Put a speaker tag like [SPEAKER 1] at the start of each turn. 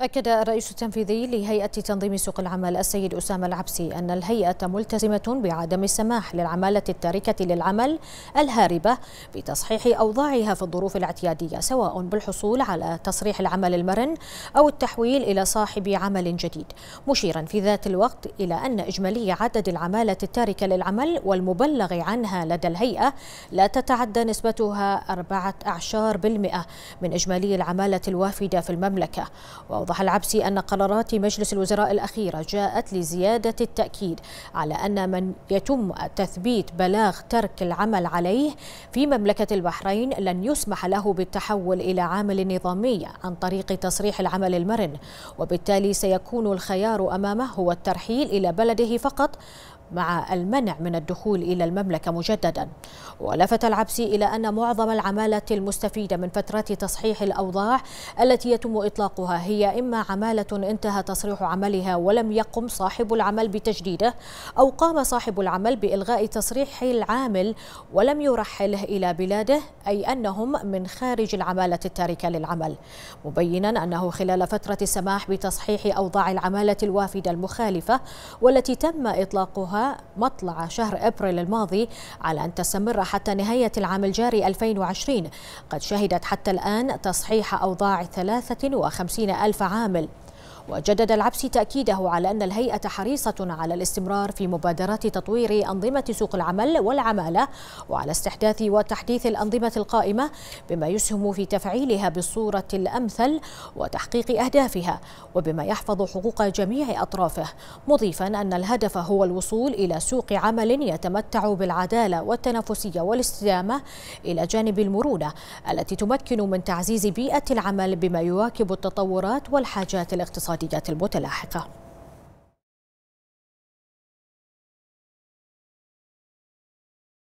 [SPEAKER 1] أكد الرئيس التنفيذي لهيئة تنظيم سوق العمل السيد أسامة العبسي أن الهيئة ملتزمة بعدم السماح للعمالة التاركة للعمل الهاربة بتصحيح أوضاعها في الظروف الاعتيادية سواء بالحصول على تصريح العمل المرن أو التحويل إلى صاحب عمل جديد مشيرا في ذات الوقت إلى أن إجمالي عدد العمالة التاركة للعمل والمبلغ عنها لدى الهيئة لا تتعدى نسبتها أربعة أعشار بالمئة من إجمالي العمالة الوافدة في المملكة أوضح العبسي أن قرارات مجلس الوزراء الأخيرة جاءت لزيادة التأكيد على أن من يتم تثبيت بلاغ ترك العمل عليه في مملكة البحرين لن يسمح له بالتحول إلى عامل نظامي عن طريق تصريح العمل المرن وبالتالي سيكون الخيار أمامه هو الترحيل إلى بلده فقط مع المنع من الدخول إلى المملكة مجددا ولفت العبسي إلى أن معظم العمالة المستفيدة من فترات تصحيح الأوضاع التي يتم إطلاقها هي إما عمالة انتهى تصريح عملها ولم يقم صاحب العمل بتجديده أو قام صاحب العمل بإلغاء تصريح العامل ولم يرحله إلى بلاده أي أنهم من خارج العمالة التاركة للعمل مبينا أنه خلال فترة السماح بتصحيح أوضاع العمالة الوافدة المخالفة والتي تم إطلاقها مطلع شهر أبريل الماضي على أن تستمر حتى نهاية العام الجاري 2020 قد شهدت حتى الآن تصحيح أوضاع 53 ألف عامل وجدد العبسي تأكيده على أن الهيئة حريصة على الاستمرار في مبادرات تطوير أنظمة سوق العمل والعمالة وعلى استحداث وتحديث الأنظمة القائمة بما يسهم في تفعيلها بالصورة الأمثل وتحقيق أهدافها وبما يحفظ حقوق جميع أطرافه مضيفا أن الهدف هو الوصول إلى سوق عمل يتمتع بالعدالة والتنافسية والاستدامة إلى جانب المرونة التي تمكن من تعزيز بيئة العمل بما يواكب التطورات والحاجات الاقتصادية النتيجات المتلاحقه